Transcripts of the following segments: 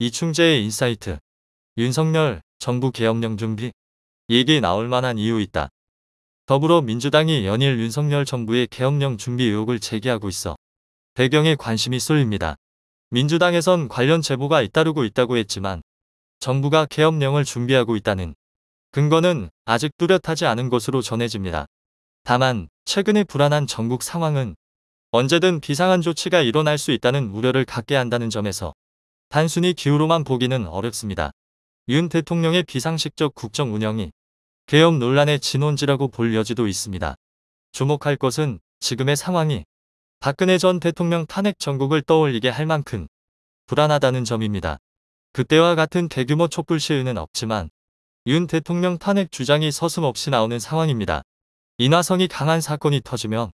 이충재의 인사이트 윤석열 정부 개혁령 준비 얘기 나올 만한 이유 있다. 더불어 민주당이 연일 윤석열 정부의 개혁령 준비 의혹을 제기하고 있어 배경에 관심이 쏠립니다. 민주당에선 관련 제보가 잇따르고 있다고 했지만 정부가 개혁령을 준비하고 있다는 근거는 아직 뚜렷하지 않은 것으로 전해집니다. 다만 최근의 불안한 전국 상황은 언제든 비상한 조치가 일어날 수 있다는 우려를 갖게 한다는 점에서 단순히 기후로만 보기는 어렵습니다. 윤 대통령의 비상식적 국정 운영이 개혁 논란의 진원지라고 볼 여지도 있습니다. 주목할 것은 지금의 상황이 박근혜 전 대통령 탄핵 전국을 떠올리게 할 만큼 불안하다는 점입니다. 그때와 같은 대규모 촛불 시위는 없지만 윤 대통령 탄핵 주장이 서슴없이 나오는 상황입니다. 이나성이 강한 사건이 터지면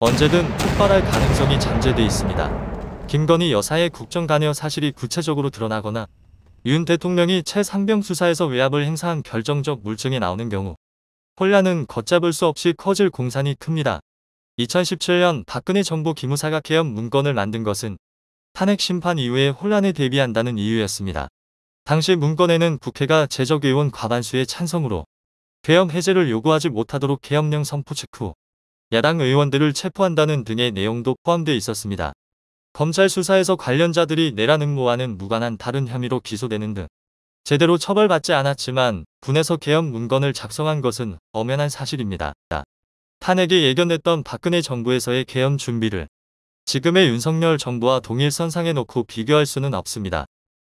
언제든 촉발할 가능성이 잠재되어 있습니다. 김건희 여사의 국정 간여 사실이 구체적으로 드러나거나 윤 대통령이 최상병 수사에서 외압을 행사한 결정적 물증이 나오는 경우 혼란은 걷잡을 수 없이 커질 공산이 큽니다. 2017년 박근혜 정부 기무사각 개업 문건을 만든 것은 탄핵 심판 이후의 혼란에 대비한다는 이유였습니다. 당시 문건에는 국회가 제적의원 과반수의 찬성으로 개혁 해제를 요구하지 못하도록 개혁령 선포 직후 야당 의원들을 체포한다는 등의 내용도 포함되어 있었습니다. 검찰 수사에서 관련자들이 내란 응모와는 무관한 다른 혐의로 기소되는 등 제대로 처벌받지 않았지만 군에서 개혁 문건을 작성한 것은 엄연한 사실입니다. 탄핵이 예견됐던 박근혜 정부에서의 개헌 준비를 지금의 윤석열 정부와 동일선상에 놓고 비교할 수는 없습니다.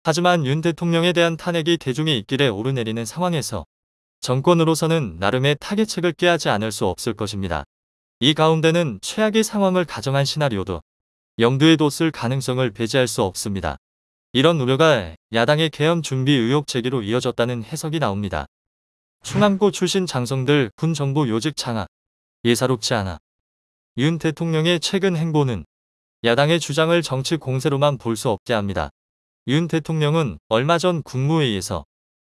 하지만 윤 대통령에 대한 탄핵이 대중의 입길에 오르내리는 상황에서 정권으로서는 나름의 타개책을 깨하지 않을 수 없을 것입니다. 이 가운데는 최악의 상황을 가정한 시나리오도 영두에도 쓸 가능성을 배제할 수 없습니다. 이런 우려가 야당의 개헌 준비 의혹 제기로 이어졌다는 해석이 나옵니다. 충암고 출신 장성들 군 정부 요직 창악 예사롭지 않아. 윤 대통령의 최근 행보는 야당의 주장을 정치 공세로만 볼 수 없게 합니다. 윤 대통령은 얼마 전 국무회의에서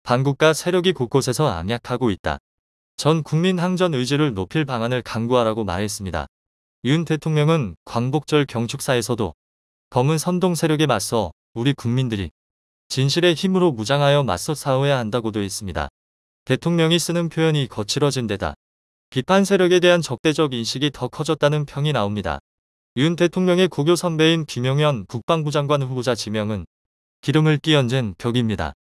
반국가 세력이 곳곳에서 암약하고 있다. 전 국민 항전 의지를 높일 방안을 강구하라고 말했습니다. 윤 대통령은 광복절 경축사에서도 검은 선동 세력에 맞서 우리 국민들이 진실의 힘으로 무장하여 맞서 싸워야 한다고도 했습니다. 대통령이 쓰는 표현이 거칠어진 데다 비판 세력에 대한 적대적 인식이 더 커졌다는 평이 나옵니다. 윤 대통령의 고교 선배인 김영현 국방부 장관 후보자 지명은 기름을 끼얹은 벽입니다.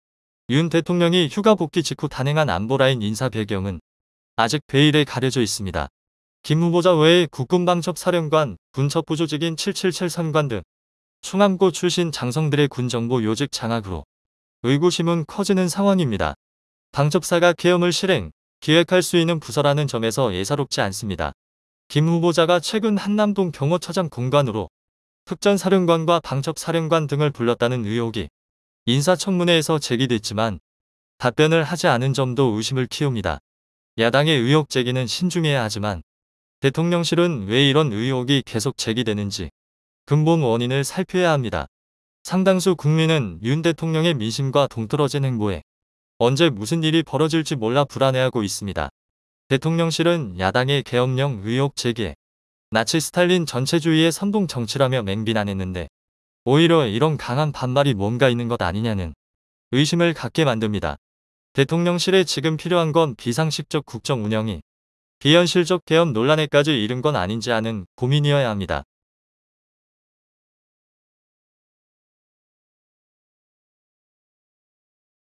윤 대통령이 휴가 복귀 직후 단행한 안보라인 인사 배경은 아직 베일에 가려져 있습니다. 김 후보자 외에 국군방첩사령관, 군첩부조직인 777선관 등 충암고 출신 장성들의 군정보 요직 장악으로 의구심은 커지는 상황입니다. 방첩사가 계엄을 실행, 기획할 수 있는 부서라는 점에서 예사롭지 않습니다. 김 후보자가 최근 한남동 경호처장 공관으로 특전사령관과 방첩사령관 등을 불렀다는 의혹이 인사청문회에서 제기됐지만 답변을 하지 않은 점도 의심을 키웁니다. 야당의 의혹 제기는 신중해야 하지만 대통령실은 왜 이런 의혹이 계속 제기되는지 근본 원인을 살펴야 합니다. 상당수 국민은 윤 대통령의 민심과 동떨어진 행보에 언제 무슨 일이 벌어질지 몰라 불안해하고 있습니다. 대통령실은 야당의 개엄령 의혹 제기에 나치 스탈린 전체주의의 선동 정치라며 맹비난했는데 오히려 이런 강한 반말이 뭔가 있는 것 아니냐는 의심을 갖게 만듭니다. 대통령실에 지금 필요한 건 비상식적 국정 운영이 비현실적 개헌 논란에까지 이른 건 아닌지 하는 고민이어야 합니다.